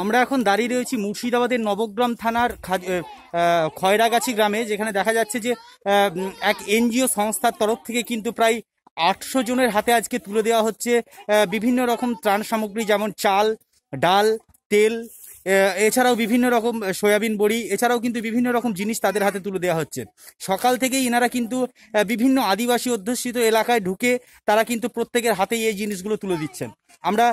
আমরা এখন দাঁড়িয়ে রয়েছি মুর্শিদাবাদের নবগ্রাম থানার খয়রাগাছি গ্রামে যেখানে দেখা যাচ্ছে যে এক এনজিও সংস্থার তরফ থেকে কিন্তু প্রায় আটশো জনের হাতে আজকে তুলে দেওয়া হচ্ছে বিভিন্ন রকম ত্রাণ সামগ্রী যেমন চাল ডাল তেল এছাড়াও বিভিন্ন রকম সয়াবিন বড়ি এছাড়াও কিন্তু বিভিন্ন রকম জিনিস তাদের হাতে তুলে দেওয়া হচ্ছে সকাল থেকেই এনারা কিন্তু বিভিন্ন আদিবাসী অধ্যুষিত এলাকায় ঢুকে তারা কিন্তু প্রত্যেকের হাতেই এই জিনিসগুলো তুলে দিচ্ছেন আমরা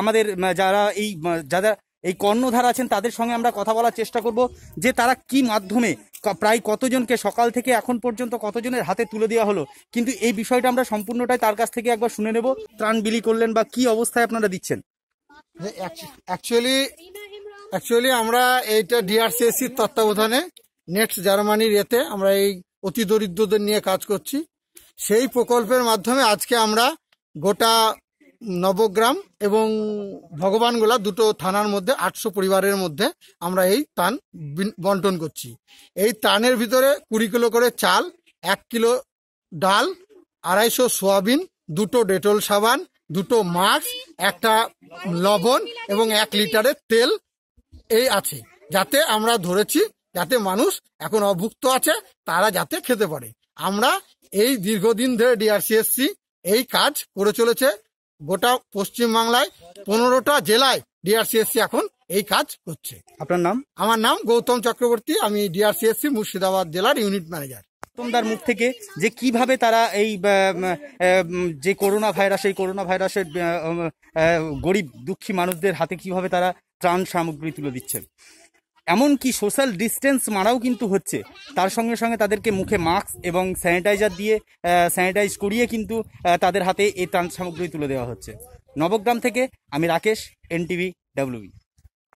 আমাদের যারা এই যারা এই কর্ণধার আছেন তাদের সঙ্গে আমরা কথা বলার চেষ্টা করব যে তারা কি মাধ্যমে প্রায় কতজনকে সকাল থেকে এখন পর্যন্ত কতজনের হাতে তুলে দেওয়া হলো কিন্তু এই বিষয়টা আমরা সম্পূর্ণটাই তার কাছ থেকে একবার শুনে নেব ত্রাণ বিলি করলেন বা কি অবস্থায় আপনারা দিচ্ছেন অ্যাকচুয়ালি অ্যাকচুয়ালি আমরা এইটা ডিআরসিএসির তত্ত্বাবধানে নেক্সট জার্মানির এতে আমরা এই অতি দরিদ্রদের নিয়ে কাজ করছি সেই প্রকল্পের মাধ্যমে আজকে আমরা গোটা নবগ্রাম এবং ভগবানগোলা দুটো থানার মধ্যে আটশো পরিবারের মধ্যে আমরা এই তান বন্টন করছি এই তানের ভিতরে কুড়ি কিলো করে চাল এক কিলো ডাল আড়াইশো সোয়াবিন দুটো ডেটল সাবান দুটো মাছ একটা লবণ এবং এক লিটারের তেল এই আছে যাতে আমরা ধরেছি যাতে মানুষ এখন অভুক্ত আছে তারা যাতে খেতে পারে আমরা এই দীর্ঘদিন ধরে ডিআরসিএসসি এই কাজ করে চলেছে গোটা পশ্চিমবাংলায় পনেরোটা জেলায় ডিআরসিএসসি এখন এই কাজ করছে আপনার নাম আমার নাম গৌতম চক্রবর্তী আমি ডিআরসিএসসি মুর্শিদাবাদ জেলার ইউনিট ম্যানেজার তোমার মুখ থেকে যে কিভাবে তারা এই যে করোনা ভাইরাস এই করোনা ভাইরাসের গরিব দুঃখী মানুষদের হাতে কিভাবে তারা ত্রাণ সামগ্রী তুলে দিচ্ছেন এমনকি সোশ্যাল ডিস্টেন্স মারাও কিন্তু হচ্ছে তার সঙ্গে সঙ্গে তাদেরকে মুখে মাস্ক এবং স্যানিটাইজার দিয়ে স্যানিটাইজ করিয়ে কিন্তু তাদের হাতে এই ত্রাণ সামগ্রী তুলে দেওয়া হচ্ছে নবগ্রাম থেকে আমি রাকেশ এনটিভি ডাব্লিউবি